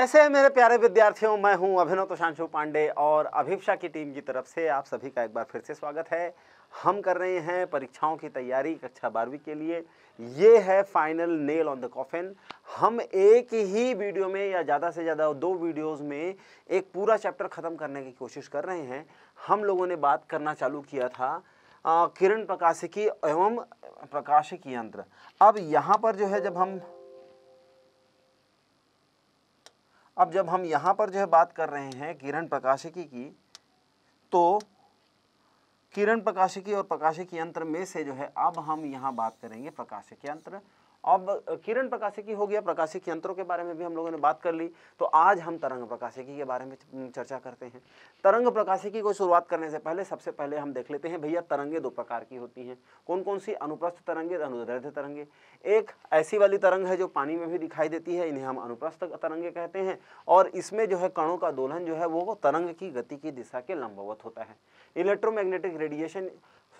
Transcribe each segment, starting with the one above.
कैसे हैं मेरे प्यारे विद्यार्थियों मैं हूं अभिनव तुशांशु पांडे और अभिप्सा की टीम की तरफ से आप सभी का एक बार फिर से स्वागत है हम कर रहे हैं परीक्षाओं की तैयारी कक्षा बारहवीं के लिए ये है final nail on the coffin हम एक ही वीडियो में या ज़्यादा से ज़्यादा दो वीडियोस में एक पूरा चैप्टर ख़त्म करने की कोशिश कर रहे हैं हम लोगों ने बात करना चालू किया था किरण प्रकाशिकी एवं प्रकाशिक यंत्र अब यहाँ पर जो है जब हम अब जब हम यहाँ पर जो है बात कर रहे हैं किरण प्रकाशिकी की तो किरण प्रकाशिकी और प्रकाशिकी यंत्र में से जो है अब हम यहाँ बात करेंगे प्रकाशिकी यंत्र अब किरण प्रकाशिकी हो गया प्रकाशिक यंत्रों के बारे में भी हम लोगों ने बात कर ली तो आज हम तरंग प्रकाशिकी के बारे में चर्चा करते हैं तरंग प्रकाशिकी को शुरुआत करने से पहले सबसे पहले हम देख लेते हैं भैया तरंगे दो प्रकार की होती हैं कौन कौन सी अनुप्रस्थ तरंगे अनुदर्ध तरंगे एक ऐसी वाली तरंग है जो पानी में भी दिखाई देती है इन्हें हम अनुप्रस्थ तरंगे कहते हैं और इसमें जो है कणों का दोलन जो है वो तरंग की गति की दिशा के लंबवत होता है इलेक्ट्रोमैग्नेटिक रेडिएशन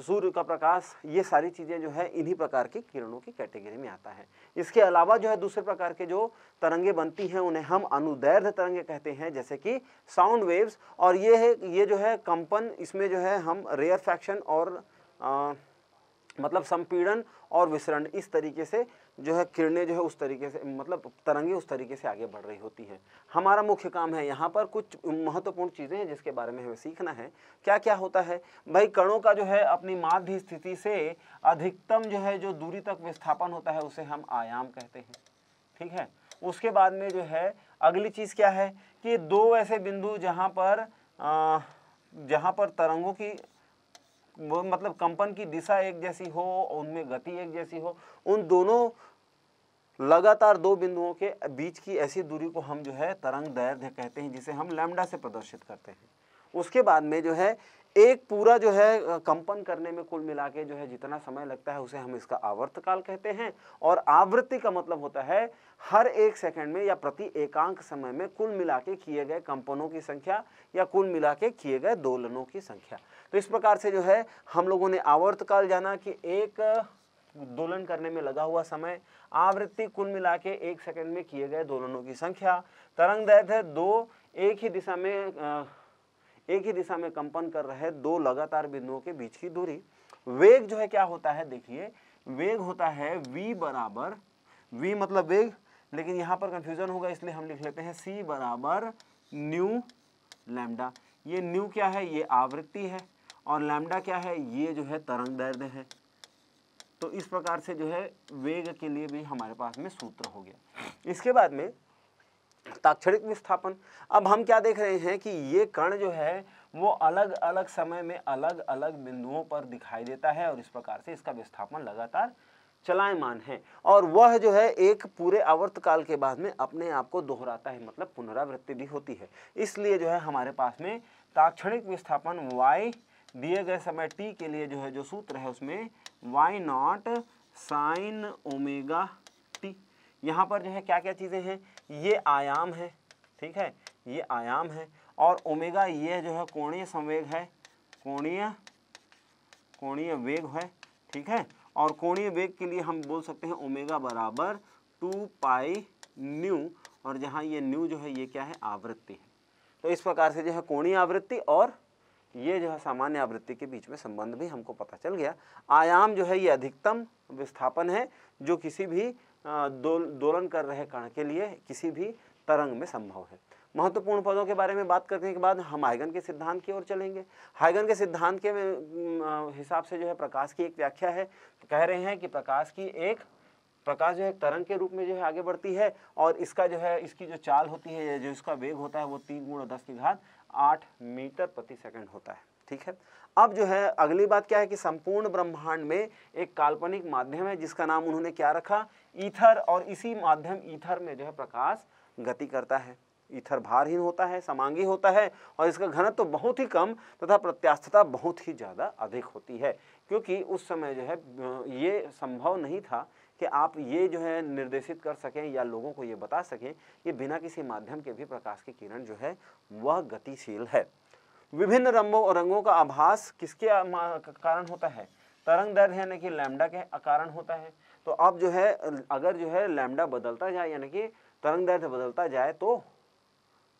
तो सूर्य का प्रकाश ये सारी चीज़ें जो है इन्हीं प्रकार की किरणों की कैटेगरी में आता है इसके अलावा जो है दूसरे प्रकार के जो तरंगे बनती हैं उन्हें हम अनुदैर्ध तरंगे कहते हैं जैसे कि साउंड वेव्स और ये है ये जो है कंपन इसमें जो है हम रेयर फैक्शन और आ, मतलब संपीड़न और विसरण इस तरीके से जो है किरणें जो है उस तरीके से मतलब तरंगे उस तरीके से आगे बढ़ रही होती हैं हमारा मुख्य काम है यहाँ पर कुछ महत्वपूर्ण चीज़ें हैं जिसके बारे में हमें सीखना है क्या क्या होता है भाई कणों का जो है अपनी माध्य स्थिति से अधिकतम जो है जो दूरी तक विस्थापन होता है उसे हम आयाम कहते हैं ठीक है उसके बाद में जो है अगली चीज़ क्या है कि दो ऐसे बिंदु जहाँ पर जहाँ पर तरंगों की मतलब कंपन की दिशा एक जैसी हो उनमें गति एक जैसी हो उन दोनों लगातार दो बिंदुओं के बीच की ऐसी दूरी को हम जो है तरंग दैर्ध्य कहते हैं जिसे हम लैम्डा से प्रदर्शित करते हैं उसके बाद में जो है एक पूरा जो है कंपन करने में कुल मिला के जो है जितना समय लगता है उसे हम इसका आवर्त काल कहते हैं और आवृत्ति का मतलब होता है हर एक सेकंड में या प्रति एकांक समय में कुल मिला के किए गए कंपनों की संख्या या कुल मिला के किए गए दोलनों की संख्या तो इस प्रकार से जो है हम लोगों ने आवर्त काल जाना कि एक दोलन करने में लगा हुआ समय आवृत्ति कुल मिला के एक सेकेंड में किए गए दोलनों की संख्या तरंग दैर्ध्य दो एक ही दिशा में एक ही दिशा में कंपन कर रहे दो लगातार बिंदुओं के बीच की दूरी वेग जो है क्या होता है देखिए वेग होता है v बराबर v मतलब वेग लेकिन यहाँ पर कंफ्यूजन होगा इसलिए हम लिख लेते हैं c बराबर न्यू लैम्डा ये न्यू क्या है ये आवृत्ति है और लैम्डा क्या है ये जो है तरंग दैर्ध्य है तो इस प्रकार से जो है वेग के लिए भी हमारे पास में सूत्र हो गया इसके बाद में ताक्षणिक विस्थापन अब हम क्या देख रहे हैं कि ये कण जो है वो अलग अलग समय में अलग अलग बिंदुओं पर दिखाई देता है और इस प्रकार से इसका विस्थापन लगातार चलायमान है और वह जो है एक पूरे आवर्त काल के बाद में अपने आप को दोहराता है मतलब पुनरावृत्ति भी होती है इसलिए जो है हमारे पास में ताक्षणिक विस्थापन वाई दिए गए समय टी के लिए जो है जो सूत्र है उसमें Y naught sine omega T यहाँ पर जो है क्या क्या चीज़ें हैं ये आयाम है ठीक है ये आयाम है और ओमेगा ये जो है कोणीय संवेग है कोणीय कोणीय वेग है ठीक है और कोणीय वेग के लिए हम बोल सकते हैं ओमेगा बराबर टू पाई न्यू और जहाँ ये न्यू जो है ये क्या है आवृत्ति है तो इस प्रकार से जो है कोणीय आवृत्ति और ये जो है सामान्य आवृत्ति के बीच में संबंध भी हमको पता चल गया आयाम जो है ये अधिकतम विस्थापन है जो किसी भी दोलन कर रहे कण के लिए किसी भी तरंग में संभव है महत्वपूर्ण पदों के बारे में बात करने के बाद हम आयगन के सिद्धांत की ओर चलेंगे हाइगन के सिद्धांत के हिसाब से जो है प्रकाश की एक व्याख्या है कह रहे हैं कि प्रकाश की एक प्रकाश जो है तरंग के रूप में जो है आगे बढ़ती है और इसका जो है इसकी जो चाल होती है जो इसका वेग होता है वो तीन गुण दस की घात आठ मीटर प्रति सेकंड होता है ठीक है अब जो है अगली बात क्या है कि संपूर्ण ब्रह्मांड में एक काल्पनिक माध्यम है जिसका नाम उन्होंने क्या रखा ईथर और इसी माध्यम ईथर में जो है प्रकाश गति करता है ईथर भारहीन होता है समांगी होता है और इसका घनत्व तो बहुत ही कम तथा प्रत्यास्थता बहुत ही ज़्यादा अधिक होती है क्योंकि उस समय जो है ये संभव नहीं था कि आप ये जो है निर्देशित कर सकें या लोगों को ये बता सकें कि बिना किसी माध्यम के भी प्रकाश की किरण जो है वह गतिशील है विभिन्न रंगों और रंगों का आभास किसके कारण होता है तरंग दर यानी कि लैमडा के कारण होता है तो अब जो है अगर जो है लैमडा बदलता जाए यानी कि तरंग दर्द बदलता जाए तो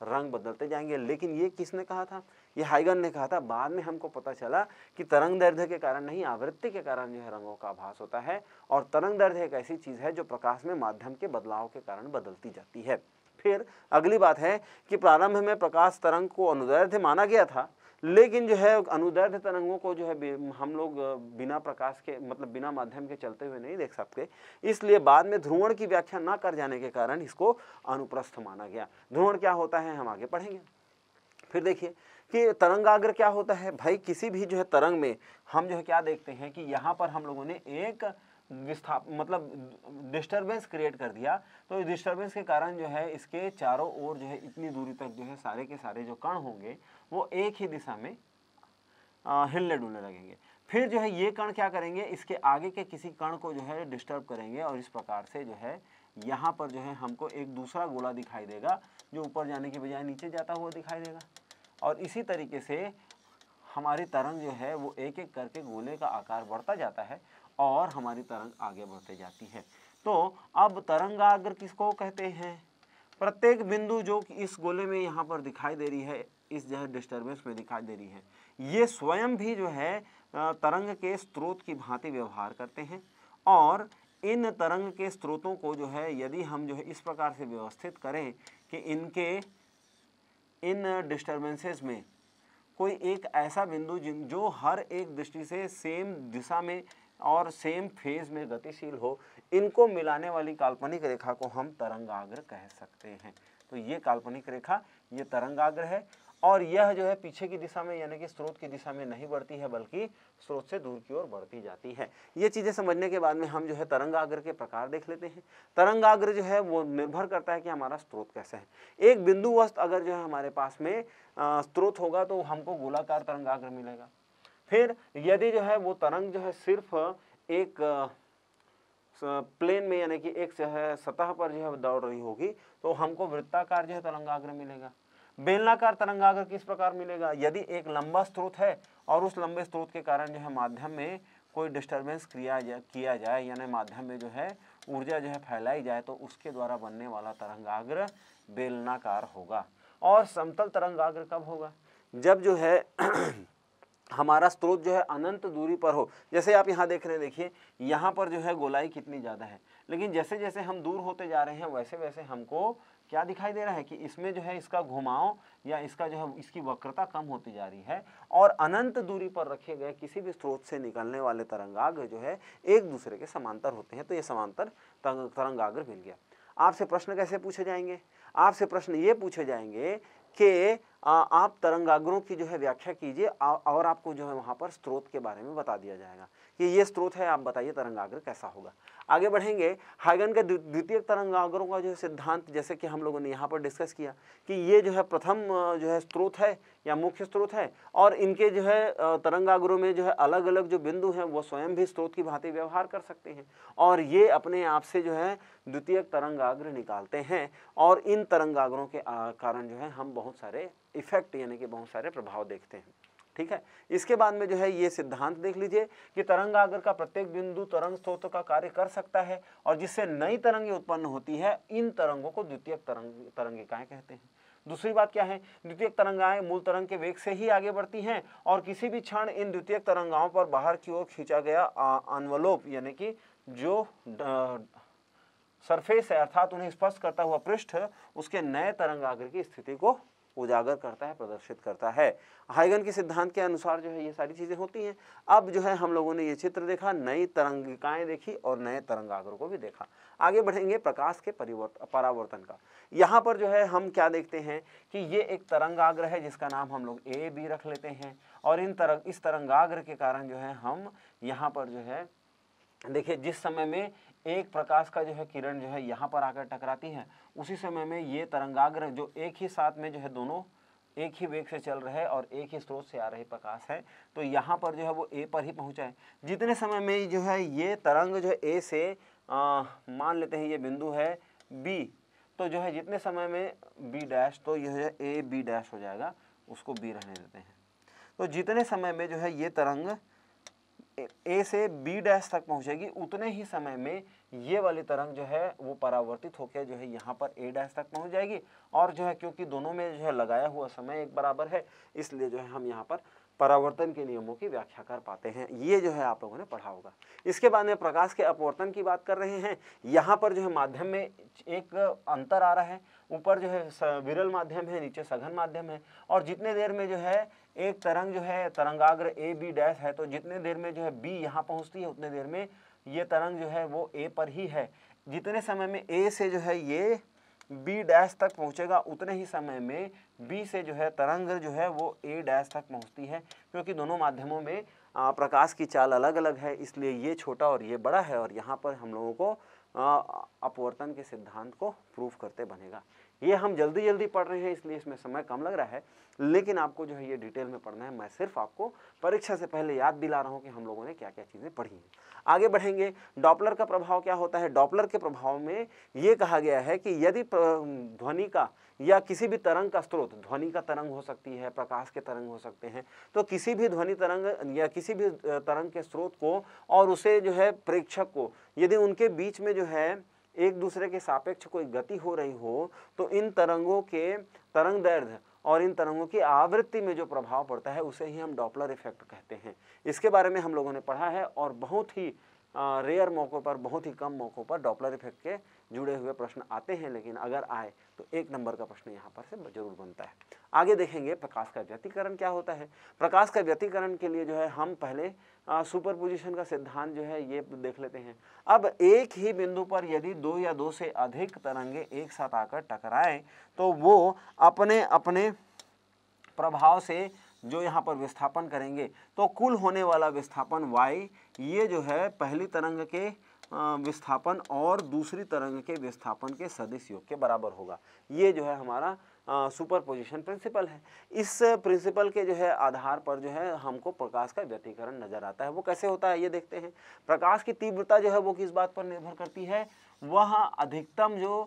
रंग बदलते जाएंगे लेकिन ये किसने कहा था ये हाइगन ने कहा था बाद में हमको पता चला कि तरंग दर्द के कारण नहीं आवृत्ति के कारण जो है रंगों का आभास होता है और तरंग दर्द एक ऐसी चीज़ है जो प्रकाश में माध्यम के बदलाव के कारण बदलती जाती है फिर अगली बात है कि प्रारंभ में प्रकाश तरंग को अनुदैर्ध्य माना गया था लेकिन जो है अनुदैर्ध्य तरंगों को जो है हम लोग बिना प्रकाश के मतलब बिना माध्यम के चलते हुए नहीं देख सकते इसलिए बाद में ध्रुवण की व्याख्या ना कर जाने के कारण इसको अनुप्रस्थ माना गया ध्रुवण क्या होता है हम आगे पढ़ेंगे फिर देखिए कि तरंगाग्र क्या होता है भाई किसी भी जो है तरंग में हम जो है क्या देखते हैं कि यहाँ पर हम लोगों ने एक विस्थाप मतलब डिस्टरबेंस क्रिएट कर दिया तो डिस्टरबेंस के कारण जो है इसके चारों ओर जो है इतनी दूरी तक जो है सारे के सारे जो कण होंगे वो एक ही दिशा में आ, हिलने डुलने लगेंगे फिर जो है ये कण क्या करेंगे इसके आगे के किसी कण को जो है डिस्टर्ब करेंगे और इस प्रकार से जो है यहाँ पर जो है हमको एक दूसरा गोला दिखाई देगा जो ऊपर जाने के बजाय नीचे जाता हुआ दिखाई देगा और इसी तरीके से हमारी तरंग जो है वो एक एक करके गोले का आकार बढ़ता जाता है और हमारी तरंग आगे बढ़ते जाती है तो अब तरंगाग्र किसको कहते हैं प्रत्येक बिंदु जो कि इस गोले में यहाँ पर दिखाई दे रही है इस जो है डिस्टर्बेंस में दिखाई दे रही है ये स्वयं भी जो है तरंग के स्रोत की भांति व्यवहार करते हैं और इन तरंग के स्रोतों को जो है यदि हम जो है इस प्रकार से व्यवस्थित करें कि इनके इन डिस्टर्बेंसेस में कोई एक ऐसा बिंदु जिन जो हर एक दृष्टि से सेम दिशा में और सेम फेज में गतिशील हो इनको मिलाने वाली काल्पनिक रेखा को हम तरंगाग्र कह सकते हैं तो ये काल्पनिक रेखा ये तरंगाग्र है और यह जो है पीछे की दिशा में यानी कि स्रोत की दिशा में नहीं बढ़ती है बल्कि स्रोत से दूर की ओर बढ़ती जाती है ये चीज़ें समझने के बाद में हम जो है तरंगाग्र के प्रकार देख लेते हैं तरंगाग्र जो है वो निर्भर करता है कि हमारा स्रोत कैसे है एक बिंदु वस्त अगर जो है हमारे पास में स्रोत होगा तो हमको गोलाकार तरंगाग्र मिलेगा फिर यदि जो है वो तरंग जो है सिर्फ एक प्लेन में यानी कि एक जो है सतह पर जो है दौड़ रही होगी तो हमको वृत्ताकार जो है तरंगाग्र मिलेगा बेलनाकार तरंगाग्र किस प्रकार मिलेगा यदि एक लंबा स्रोत है और उस लंबे स्रोत के कारण जो है माध्यम में कोई डिस्टरबेंस क्रिया जा, किया जाए यानी माध्यम में जो है ऊर्जा जो है फैलाई जाए तो उसके द्वारा बनने वाला तरंगाग्र बेलनाकार होगा और समतल तरंगाग्र कब होगा जब जो है हमारा स्रोत जो है अनंत दूरी पर हो जैसे आप यहाँ देख रहे हैं देखिए यहाँ पर जो है गोलाई कितनी ज़्यादा है लेकिन जैसे जैसे हम दूर होते जा रहे हैं वैसे वैसे हमको क्या दिखाई दे रहा है कि इसमें जो है इसका घुमाव या इसका जो है इसकी वक्रता कम होती जा रही है और अनंत दूरी पर रखे गए किसी भी स्रोत से निकलने वाले तरंगाग्र जो है एक दूसरे के समांतर होते हैं तो ये समांतर तरंगाग्र मिल गया आपसे प्रश्न कैसे पूछे जाएंगे आपसे प्रश्न ये पूछे जाएंगे कि आप तरंगाग्रों की जो है व्याख्या कीजिए और आपको जो है वहाँ पर स्रोत के बारे में बता दिया जाएगा कि ये स्रोत है आप बताइए तरंगाग्र कैसा होगा आगे बढ़ेंगे हाइगन के द्वितीय तरंगाग्रों का जो है सिद्धांत जैसे कि हम लोगों ने यहाँ पर डिस्कस किया कि ये जो है प्रथम जो है स्रोत है या मुख्य स्रोत है और इनके जो है तरंगाग्रों में जो है अलग अलग जो बिंदु हैं वो स्वयं भी स्रोत की भांति व्यवहार कर सकते हैं और ये अपने आप से जो है द्वितीय तरंगाग्र निकालते हैं और इन तरंगाग्रों के कारण जो है हम बहुत सारे इफ़ेक्ट यानी कि बहुत सारे प्रभाव देखते हैं ठीक है इसके बाद में जो है ये सिद्धांत देख लीजिए कि तरंगागर का प्रत्येक बिंदु तरंग स्रोत का कार्य कर सकता है और जिससे नई तरंगें उत्पन्न होती है इन तरंगों को द्वितीय तरंग तरंगिकाएँ कहते हैं दूसरी बात क्या है द्वितीय तरंगाएं मूल तरंग के वेग से ही आगे बढ़ती हैं और किसी भी क्षण इन द्वितीय तरंगाओं पर बाहर की ओर खींचा गया अनवलोप यानी कि जो सरफेस है अर्थात उन्हें स्पर्श करता हुआ पृष्ठ उसके नए तरंग आग्र की स्थिति को उजागर करता है प्रदर्शित करता है हाइगन के सिद्धांत के अनुसार जो है ये सारी चीज़ें होती हैं अब जो है हम लोगों ने ये चित्र देखा नई तरंगिकाएं देखी और नए तरंगाग्रह को भी देखा आगे बढ़ेंगे प्रकाश के परिवर्तन परावर्तन का यहाँ पर जो है हम क्या देखते हैं कि ये एक तरंगाग्र है जिसका नाम हम लोग ए बी रख लेते हैं और इन तरंग इस तरंगाग्र के कारण जो है हम यहाँ पर जो है देखिए जिस समय में एक प्रकाश का जो है किरण जो है यहाँ पर आकर टकराती है उसी समय में ये तरंगाग्र जो एक ही साथ में जो है दोनों एक ही वेग से चल रहे और एक ही स्रोत से आ रहे प्रकाश है तो यहाँ पर जो है वो ए पर ही पहुँचा है जितने समय में जो है ये तरंग जो है ए से आ, मान लेते हैं ये बिंदु है बी तो जो है जितने समय में बी डैश तो यह है ए बी डैश हो जाएगा उसको बी रहने देते हैं तो जितने समय में जो है ये तरंग ए से बी डैश तक पहुंचेगी उतने ही समय में ये वाली तरंग जो है वो परावर्तित होकर जो है यहाँ पर ए डैश तक पहुंच जाएगी और जो है क्योंकि दोनों में जो है लगाया हुआ समय एक बराबर है इसलिए जो है हम यहाँ पर परावर्तन के नियमों की व्याख्या कर पाते हैं ये जो है आप लोगों ने पढ़ा होगा इसके बाद में प्रकाश के अपवर्तन की बात कर रहे हैं यहाँ पर जो है माध्यम में एक अंतर आ रहा है ऊपर जो है विरल माध्यम है नीचे सघन माध्यम है और जितने देर में जो है एक तरंग जो है तरंगाग्र ए बी डैश है तो जितने देर में जो है बी यहाँ पहुँचती है उतने देर में ये तरंग जो है वो ए पर ही है जितने समय में ए से जो है ये बी डैश तक पहुँचेगा उतने ही समय में बी से जो है तरंग जो है वो ए डैश तक पहुँचती है क्योंकि दोनों माध्यमों में प्रकाश की चाल अलग अलग है इसलिए ये छोटा और ये बड़ा है और यहाँ पर हम लोगों को अपवर्तन के सिद्धांत को प्रूफ करते बनेगा ये हम जल्दी जल्दी पढ़ रहे हैं इसलिए इसमें समय कम लग रहा है लेकिन आपको जो है ये डिटेल में पढ़ना है मैं सिर्फ आपको परीक्षा से पहले याद दिला रहा हूँ कि हम लोगों ने क्या क्या चीज़ें पढ़ी हैं आगे बढ़ेंगे डॉपलर का प्रभाव क्या होता है डॉपलर के प्रभाव में ये कहा गया है कि यदि ध्वनि का या किसी भी तरंग का स्रोत ध्वनि का तरंग हो सकती है प्रकाश के तरंग हो सकते हैं तो किसी भी ध्वनि तरंग या किसी भी तरंग के स्रोत को और उसे जो है प्रेक्षक को यदि उनके बीच में जो है एक दूसरे के सापेक्ष कोई गति हो रही हो तो इन तरंगों के तरंग दर्द और इन तरंगों की आवृत्ति में जो प्रभाव पड़ता है उसे ही हम डॉपलर इफेक्ट कहते हैं इसके बारे में हम लोगों ने पढ़ा है और बहुत ही रेयर मौक़ों पर बहुत ही कम मौक़ों पर डॉपलर इफेक्ट के जुड़े हुए प्रश्न आते हैं लेकिन अगर आए तो एक नंबर का प्रश्न यहाँ पर से जरूर बनता है आगे देखेंगे प्रकाश का व्यतीकरण क्या होता है प्रकाश का व्यतीकरण के लिए जो है हम पहले सुपरपोजिशन सुपर पोजिशन का सिद्धांत जो है ये देख लेते हैं अब एक ही बिंदु पर यदि दो या दो से अधिक तरंगे एक साथ आकर टकराए तो वो अपने अपने प्रभाव से जो यहाँ पर विस्थापन करेंगे तो कुल होने वाला विस्थापन y ये जो है पहली तरंग के विस्थापन और दूसरी तरंग के विस्थापन के सदिश योग के बराबर होगा ये जो है हमारा सुपर पोजिशन प्रिंसिपल है इस प्रिंसिपल के जो है आधार पर जो है हमको प्रकाश का व्यतीकरण नजर आता है वो कैसे होता है ये देखते हैं प्रकाश की तीव्रता जो है वो किस बात पर निर्भर करती है वह अधिकतम जो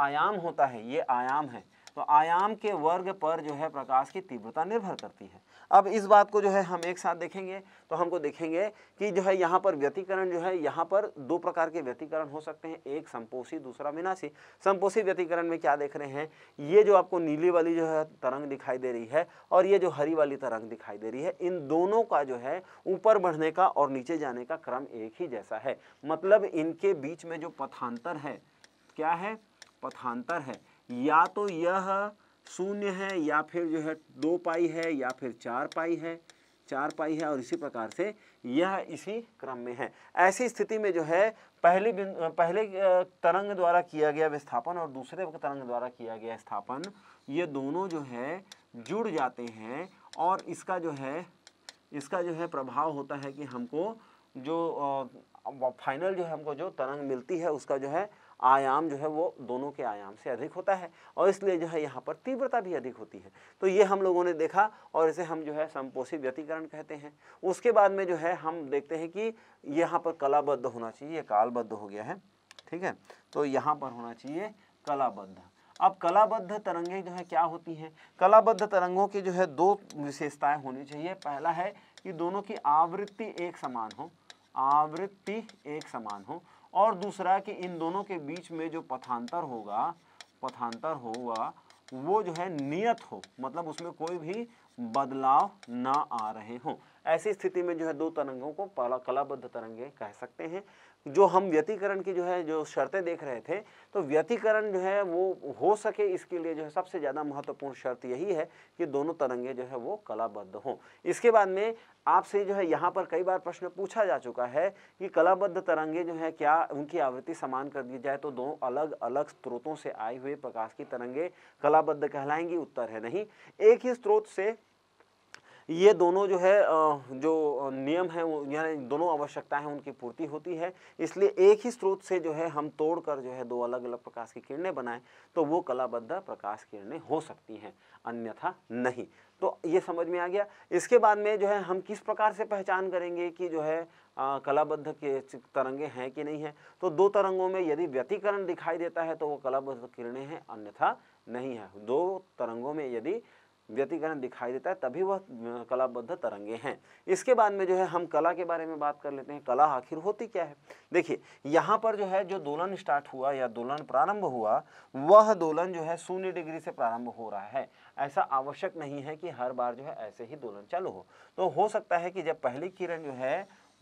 आयाम होता है ये आयाम है तो आयाम के वर्ग पर जो है प्रकाश की तीव्रता निर्भर करती है अब इस बात को जो है हम एक साथ देखेंगे तो हमको देखेंगे कि जो है यहाँ पर व्यतीकरण जो है यहाँ पर दो प्रकार के व्यतीकरण हो सकते हैं एक संपोषी दूसरा विनाशी संपोषी व्यतीकरण में क्या देख रहे हैं ये जो आपको नीली वाली जो है तरंग दिखाई दे रही है और ये जो हरी वाली तरंग दिखाई दे रही है इन दोनों का जो है ऊपर बढ़ने का और नीचे जाने का क्रम एक ही जैसा है मतलब इनके बीच में जो पथांतर है क्या है पथांतर है या तो यह शून्य है या फिर जो है दो पाई है या फिर चार पाई है चार पाई है और इसी प्रकार से यह इसी क्रम में है ऐसी स्थिति में जो है पहले पहले तरंग द्वारा किया गया विस्थापन और दूसरे तरंग द्वारा किया गया स्थापन ये दोनों जो है जुड़ जाते हैं और इसका जो है इसका जो है प्रभाव होता है कि हमको जो फाइनल जो है हमको जो तरंग मिलती है उसका जो है आयाम जो है वो दोनों के आयाम से अधिक होता है और इसलिए जो है यहाँ पर तीव्रता भी अधिक होती है तो ये हम लोगों ने देखा और इसे हम जो है संपोषित व्यतीकरण कहते हैं उसके बाद में जो है हम देखते हैं कि यहाँ पर कलाबद्ध होना चाहिए कालबद्ध हो गया है ठीक है तो यहाँ पर होना चाहिए कलाबद्ध अब कलाबद्ध तरंगे जो है क्या होती हैं कलाबद्ध तरंगों की जो है दो विशेषताएं होनी चाहिए पहला है कि दोनों की आवृत्ति एक समान हो आवृत्ति एक समान हो और दूसरा कि इन दोनों के बीच में जो पथांतर होगा पथांतर होगा वो जो है नियत हो मतलब उसमें कोई भी बदलाव ना आ रहे हो ऐसी स्थिति में जो है दो तरंगों को पाला कलाबद्ध तरंगे कह सकते हैं जो हम व्यतीकरण की जो है जो शर्तें देख रहे थे तो व्यतीकरण जो है वो हो सके इसके लिए जो है सबसे ज़्यादा महत्वपूर्ण शर्त यही है कि दोनों तरंगे जो है वो कलाबद्ध हों इसके बाद में आपसे जो है यहाँ पर कई बार प्रश्न पूछा जा चुका है कि कलाबद्ध तरंगे जो है क्या उनकी आवृत्ति समान कर दी जाए तो दोनों अलग अलग स्रोतों से आए हुए प्रकाश की तरंगे कलाबद्ध कहलाएंगी उत्तर है नहीं एक ही स्रोत से ये दोनों जो है जो नियम है यानी दोनों आवश्यकताएं उनकी पूर्ति होती है इसलिए एक ही स्रोत से जो है हम तोड़कर जो है दो अलग अलग प्रकाश की किरणें बनाएं तो वो कलाबद्ध प्रकाश किरणें हो सकती हैं अन्यथा नहीं तो ये समझ में आ गया इसके बाद में जो है हम किस प्रकार से पहचान करेंगे कि जो है आ, कलाबद्ध के तरंगे हैं कि नहीं है तो दो तरंगों में यदि व्यतिकरण दिखाई देता है तो वो कलाबद्ध किरणें हैं अन्यथा नहीं है दो तरंगों में यदि व्यतिकरण दिखाई देता है तभी वह कलाबद्ध तरंगे हैं इसके बाद में जो है हम कला के बारे में बात कर लेते हैं कला आखिर होती क्या है देखिए यहाँ पर जो है जो दोलन स्टार्ट हुआ या दोलन प्रारंभ हुआ वह दोलन जो है शून्य डिग्री से प्रारंभ हो रहा है ऐसा आवश्यक नहीं है कि हर बार जो है ऐसे ही दोलन चालू हो तो हो सकता है कि जब पहली किरण जो है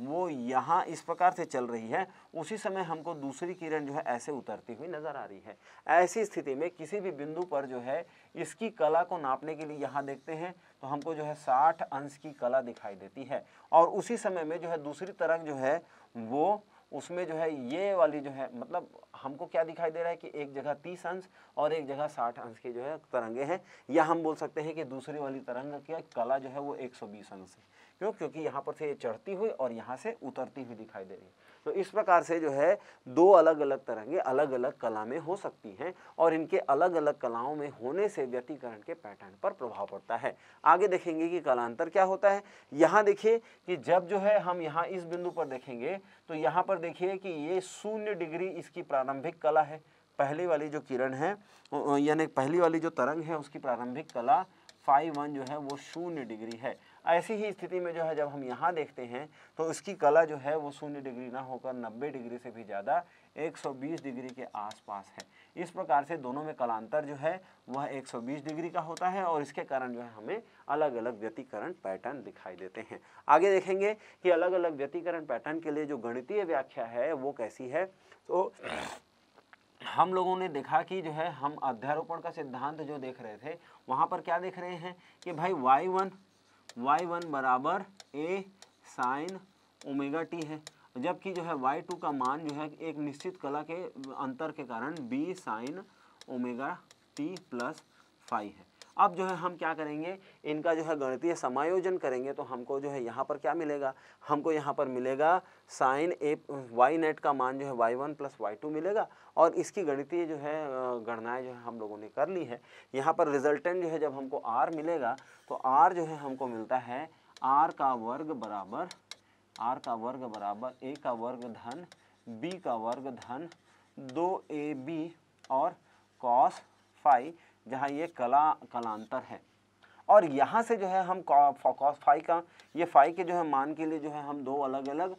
वो यहाँ इस प्रकार से चल रही है उसी समय हमको दूसरी किरण जो है ऐसे उतरती हुई नज़र आ रही है ऐसी स्थिति में किसी भी बिंदु पर जो है इसकी कला को नापने के लिए यहाँ देखते हैं तो हमको जो है साठ अंश की कला दिखाई देती है और उसी समय में जो है दूसरी तरंग जो है वो उसमें जो है ये वाली जो है मतलब हमको क्या दिखाई दे रहा है कि एक जगह तीस अंश और एक जगह साठ अंश की जो है तरंगे हैं या हम बोल सकते हैं कि दूसरी वाली तरंग की कला जो है वो एक सौ बीस अंश है क्यों क्योंकि यहाँ पर से ये चढ़ती हुई और यहाँ से उतरती हुई दिखाई दे रही है तो इस प्रकार से जो है दो अलग अलग तरंगे अलग अलग कला में हो सकती हैं और इनके अलग अलग कलाओं में होने से व्यतीकरण के पैटर्न पर प्रभाव पड़ता है आगे देखेंगे कि कलांतर क्या होता है यहाँ देखिए कि जब जो है हम यहाँ इस बिंदु पर देखेंगे तो यहाँ पर देखिए कि ये शून्य डिग्री इसकी प्रारंभिक कला है पहली वाली जो किरण है यानी पहली वाली जो तरंग है उसकी प्रारंभिक कला फाइव वन जो है वो शून्य डिग्री है ऐसी ही स्थिति में जो है जब हम यहाँ देखते हैं तो उसकी कला जो है वो शून्य डिग्री ना होकर नब्बे डिग्री से भी ज़्यादा 120 डिग्री के आसपास है इस प्रकार से दोनों में कलांतर जो है वह 120 डिग्री का होता है और इसके कारण जो है हमें अलग अलग व्यतिकरण पैटर्न दिखाई देते हैं आगे देखेंगे कि अलग अलग व्यतिकरण पैटर्न के लिए जो गणितीय व्याख्या है वो कैसी है तो हम लोगों ने देखा कि जो है हम अध्यारोपण का सिद्धांत जो देख रहे थे वहाँ पर क्या देख रहे हैं कि भाई वाई वन वाई वन बराबर ए साइन ओमेगा टी है जबकि जो है वाई टू का मान जो है एक निश्चित कला के अंतर के कारण B sine omega T plus five है अब जो है हम क्या करेंगे इनका जो है गणितीय समायोजन करेंगे तो हमको जो है यहाँ पर क्या मिलेगा हमको यहाँ पर मिलेगा साइन ए वाई नेट का मान जो है Y one plus Y two मिलेगा और इसकी गणितीय जो है गणनाएँ जो है हम लोगों ने कर ली है यहाँ पर रिजल्टेंट जो है जब हमको आर मिलेगा तो आर जो है हमको मिलता है आर का वर्ग बराबर आर का वर्ग बराबर ए का वर्ग धन बी का वर्ग धन दो ए बी और कॉस फाइव जहाँ ये कला कलांतर है और यहाँ से जो है हम कॉस फाई का ये फाई के जो है मान के लिए जो है हम दो अलग अलग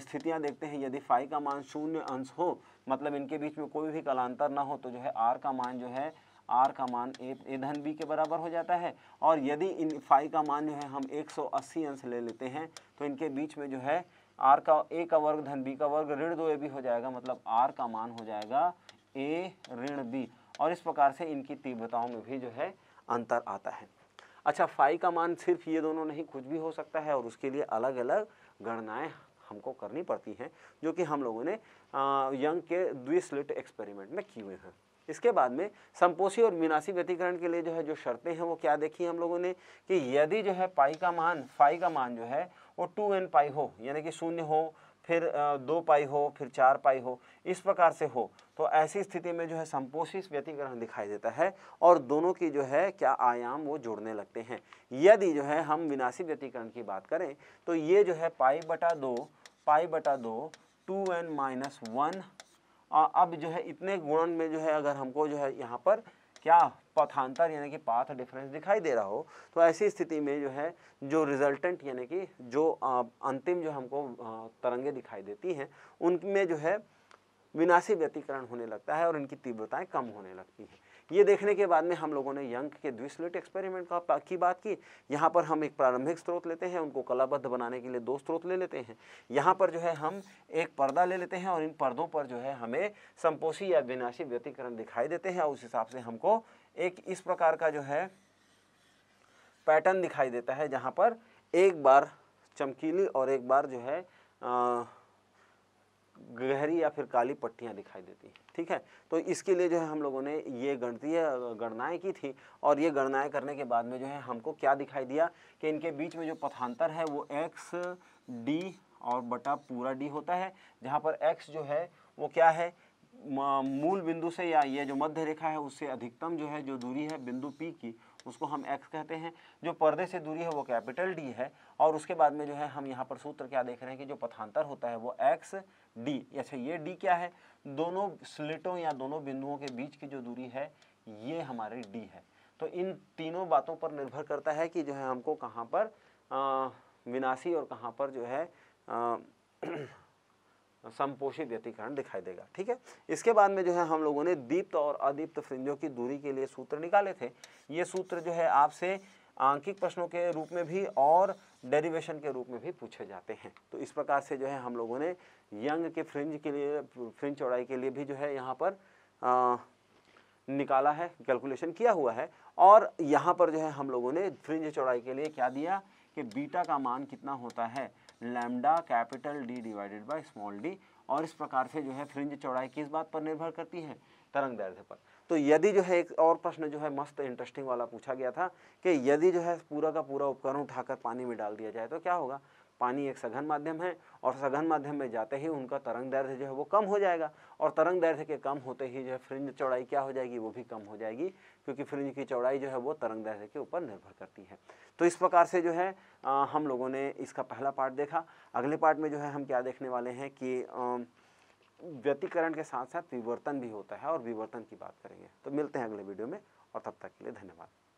स्थितियाँ देखते हैं यदि फाई का मान शून्य अंश हो मतलब इनके बीच में कोई भी कलांतर ना हो तो जो है आर का मान जो है आर का मान ए ए धन बी के बराबर हो जाता है और यदि इन फाई का मान जो है हम 180 अंश ले लेते हैं तो इनके बीच में जो है आर का ए का वर्ग धन बी का वर्ग ऋण दो ए भी हो जाएगा मतलब आर का मान हो जाएगा ए ऋण बी और इस प्रकार से इनकी तीव्रताओं में भी जो है अंतर आता है अच्छा फाई का मान सिर्फ ये दोनों नहीं कुछ भी हो सकता है और उसके लिए अलग अलग गणनाएं हमको करनी पड़ती हैं जो कि हम लोगों ने यंग के द्विस्लिट एक्सपेरिमेंट में किए हुए हैं इसके बाद में संपोषी और विनाशी व्यतीकरण के लिए जो है जो शर्तें हैं वो क्या देखी हम लोगों ने कि यदि जो है पाई का मान फाई का मान जो है वो टू एन पाई हो यानी कि शून्य हो फिर दो पाई हो फिर चार पाई हो इस प्रकार से हो तो ऐसी स्थिति में जो है संपोषित व्यतिकरण दिखाई देता है और दोनों की जो है क्या आयाम वो जुड़ने लगते हैं यदि जो है हम विनाशी व्यतिकरण की बात करें तो ये जो है पाई बटा दो पाई बटा दो टू एन माइनस वन अब जो है इतने गुणन में जो है अगर हमको जो है यहाँ पर क्या पथांतर यानी कि पाथ डिफरेंस दिखाई दे रहा हो तो ऐसी स्थिति में जो है जो रिजल्टेंट यानी कि जो अंतिम जो हमको तरंगे दिखाई देती हैं उनमें जो है विनाशी व्यतीकरण होने लगता है और इनकी तीव्रताएं कम होने लगती हैं ये देखने के बाद में हम लोगों ने यंग के द्विस्लिट एक्सपेरिमेंट का की बात की यहाँ पर हम एक प्रारंभिक स्रोत लेते हैं उनको कलाबद्ध बनाने के लिए दो स्रोत ले लेते हैं यहाँ पर जो है हम एक पर्दा ले लेते हैं और इन पर्दों पर जो है हमें संपोषी या विनाशी व्यतीकरण दिखाई देते हैं और उस हिसाब से हमको एक इस प्रकार का जो है पैटर्न दिखाई देता है जहाँ पर एक बार चमकीली और एक बार जो है आ, या फिर काली पट्टियाँ दिखाई देती हैं ठीक है तो इसके लिए जो है हम लोगों ने ये गणतीय गणनाएँ की थी और ये गणनाएँ करने के बाद में जो है हमको क्या दिखाई दिया कि इनके बीच में जो पथांतर है वो एक्स डी और बटा पूरा डी होता है जहाँ पर एक्स जो है वो क्या है मूल बिंदु से या ये जो मध्य रेखा है उससे अधिकतम जो है जो दूरी है बिंदु पी की उसको हम एक्स कहते हैं जो पर्दे से दूरी है वो कैपिटल डी है और उसके बाद में जो है हम यहाँ पर सूत्र क्या देख रहे हैं कि जो पथांतर होता है वो एक्स डी अच्छा ये डी क्या है दोनों स्लिटों या दोनों बिंदुओं के बीच की जो दूरी है ये हमारे डी है तो इन तीनों बातों पर निर्भर करता है कि जो है हमको कहाँ पर विनाशी और कहाँ पर जो है संपोषित व्यतिकरण दिखाई देगा ठीक है इसके बाद में जो है हम लोगों ने दीप्त और अदीप्त फ्रिंजों की दूरी के लिए सूत्र निकाले थे ये सूत्र जो है आपसे आंकिक प्रश्नों के रूप में भी और डेरिवेशन के रूप में भी पूछे जाते हैं तो इस प्रकार से जो है हम लोगों ने यंग के फ्रिंज के लिए फ्रिंज चौड़ाई के लिए भी जो है यहाँ पर आ, निकाला है कैलकुलेशन किया हुआ है और यहाँ पर जो है हम लोगों ने फ्रिंज चौड़ाई के लिए क्या दिया कि बीटा का मान कितना होता है lambda capital D divided by small D और इस प्रकार से जो है फ्रिंज चौड़ाई किस बात पर निर्भर करती है तरंग दैर्ध्य पर तो यदि जो है एक और प्रश्न जो है मस्त इंटरेस्टिंग वाला पूछा गया था कि यदि जो है पूरा का पूरा उपकरण उठाकर पानी में डाल दिया जाए तो क्या होगा पानी एक सघन माध्यम है और सघन माध्यम में जाते ही उनका तरंग दैर्ध्य जो है वो कम हो जाएगा और तरंग दैर्ध्य के कम होते ही जो है फ्रिंज चौड़ाई क्या हो जाएगी वो भी कम हो जाएगी क्योंकि फ्रिंज की चौड़ाई जो है वो तरंग दैर्ध्य के ऊपर निर्भर करती है तो इस प्रकार से जो है आ, हम लोगों ने इसका पहला पार्ट देखा अगले पार्ट में जो है हम क्या देखने वाले हैं कि व्यतीकरण के साथ साथ विवर्तन भी होता है और विवर्तन की बात करेंगे तो मिलते हैं अगले वीडियो में और तब तक के लिए धन्यवाद